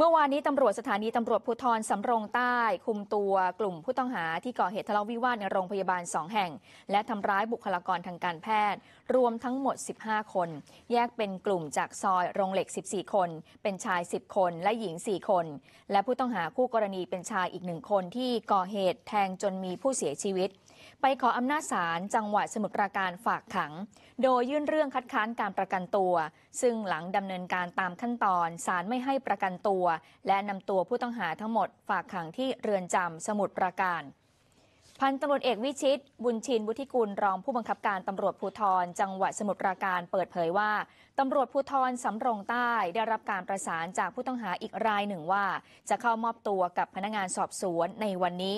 เมื่อวานนี้ตำรวจสถานีตำรวจภูธรสำโรงใต้ คุมตัวกลุ่มผู้ต้องหาที่ก่อเหตุทะเลาะวิวาทในโรงพยาบาลสองแห่ง และทำร้ายบุคลากรทางการแพทย์ รวมทั้งหมด 15 คน แยกเป็นกลุ่มจากซอยโรงเหล็ก 14 คน เป็นชาย 10 คน และหญิง 4 คน และผู้ต้องหาคู่กรณีเป็นชายอีกหนึ่งคนที่ก่อเหตุแทงจนมีผู้เสียชีวิตไปขออำนาจศาลจังหวัดสมุทรปราการฝากขัง โดยยื่นเรื่องคัดค้านการประกันตัว ซึ่งหลังดำเนินการตามขั้นตอนศาลไม่ให้ประกันตัว และนำตัวผู้ต้องหาทั้งหมดฝากขังที่เรือนจำสมุทรปราการ พันตำรวจเอกวิชิต บุญชินบุธิกุลรองผู้บังคับการตำรวจภูธร จังหวัดสมุทรปราการเปิดเผยว่าตำรวจภูธรสำรงใต้ ได้รับการประสานจากผู้ต้องหาอีกรายหนึ่งว่า จะเข้ามอบตัวกับพนักงานสอบสวนในวันนี้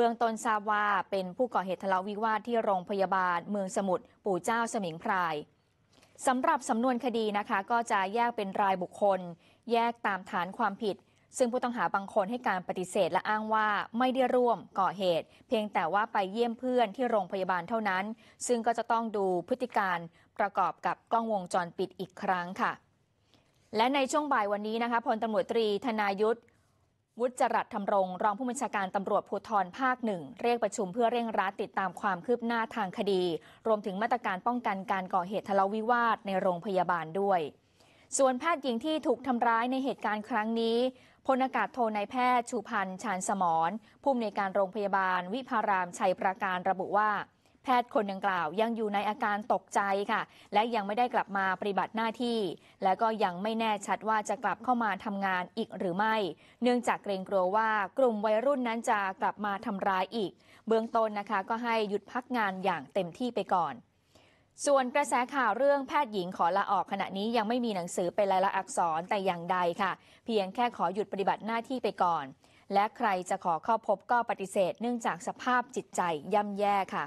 เบื้องต้นทราบว่าเป็นผู้ก่อเหตุทะเลาะวิวาทที่โรงพยาบาลเมืองสมุทรปู่เจ้าสมิงพรายสำหรับสำนวนคดีนะคะ ก็จะแยกเป็นรายบุคคล แยกตามฐานความผิด ซึ่งผู้ต้องหาบางคนให้การปฏิเสธและอ้างว่าไม่ได้ร่วมก่อเหตุ เพียงแต่ว่าไปเยี่ยมเพื่อนที่โรงพยาบาลเท่านั้น ซึ่งก็จะต้องดูพฤติการประกอบกับกล้องวงจรปิดอีกครั้งค่ะ และในช่วงบ่ายวันนี้นะคะพลตำรวจตรีธนายุทธวุฒิจรัสธรรมรง รองผู้บัญชาการตำรวจภูธรภาคหนึ่งเรียกประชุมเพื่อเร่งรัดติดตามความคืบหน้าทางคดี รวมถึงมาตรการป้องกันการก่อเหตุทะเลาะวิวาทในโรงพยาบาลด้วย ส่วนแพทย์หญิงที่ถูกทำร้ายในเหตุการณ์ครั้งนี้พลอากาศโทนายแพทย์ชูพันธ์ชานสมรผู้อำนวยการโรงพยาบาล วิพารามชัยประการระบุว่าแพทย์คนดังกล่าวยังอยู่ในอาการตกใจค่ะ และยังไม่ได้กลับมาปฏิบัติหน้าที่ และก็ยังไม่แน่ชัดว่าจะกลับเข้ามาทำงานอีกหรือไม่ เนื่องจากเกรงกลัวว่ากลุ่มวัยรุ่นนั้นจะกลับมาทำร้ายอีก เบื้องต้นนะคะก็ให้หยุดพักงานอย่างเต็มที่ไปก่อน ส่วนกระแสข่าวเรื่องแพทย์หญิงขอลาออกขณะนี้ยังไม่มีหนังสือเป็นลายลักษณ์อักษรแต่อย่างใดค่ะ เพียงแค่ขอหยุดปฏิบัติหน้าที่ไปก่อน และใครจะขอเข้าพบก็ปฏิเสธ เนื่องจากสภาพจิตใจ ย่ำแย่ค่ะ